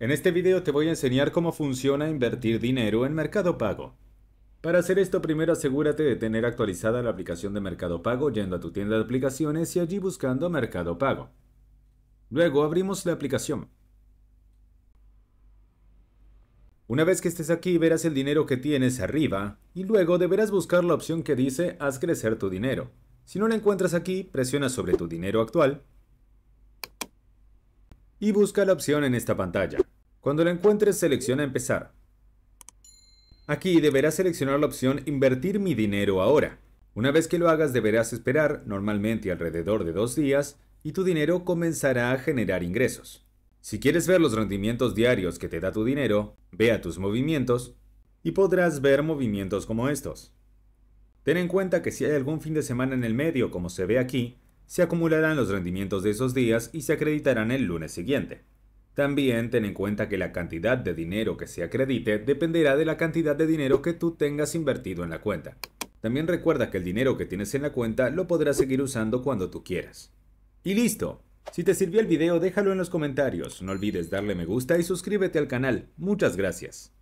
En este video te voy a enseñar cómo funciona invertir dinero en Mercado Pago. Para hacer esto primero asegúrate de tener actualizada la aplicación de Mercado Pago yendo a tu tienda de aplicaciones y allí buscando Mercado Pago. Luego abrimos la aplicación. Una vez que estés aquí verás el dinero que tienes arriba y luego deberás buscar la opción que dice Haz crecer tu dinero. Si no la encuentras aquí, presiona sobre tu dinero actual y busca la opción en esta pantalla. Cuando la encuentres, selecciona Empezar. Aquí deberás seleccionar la opción Invertir mi dinero ahora. Una vez que lo hagas deberás esperar, normalmente alrededor de dos días, y tu dinero comenzará a generar ingresos. Si quieres ver los rendimientos diarios que te da tu dinero, vea tus movimientos y podrás ver movimientos como estos. Ten en cuenta que si hay algún fin de semana en el medio como se ve aquí, se acumularán los rendimientos de esos días y se acreditarán el lunes siguiente. También ten en cuenta que la cantidad de dinero que se acredite dependerá de la cantidad de dinero que tú tengas invertido en la cuenta. También recuerda que el dinero que tienes en la cuenta lo podrás seguir usando cuando tú quieras. Y listo. Si te sirvió el video déjalo en los comentarios, no olvides darle me gusta y suscríbete al canal. Muchas gracias.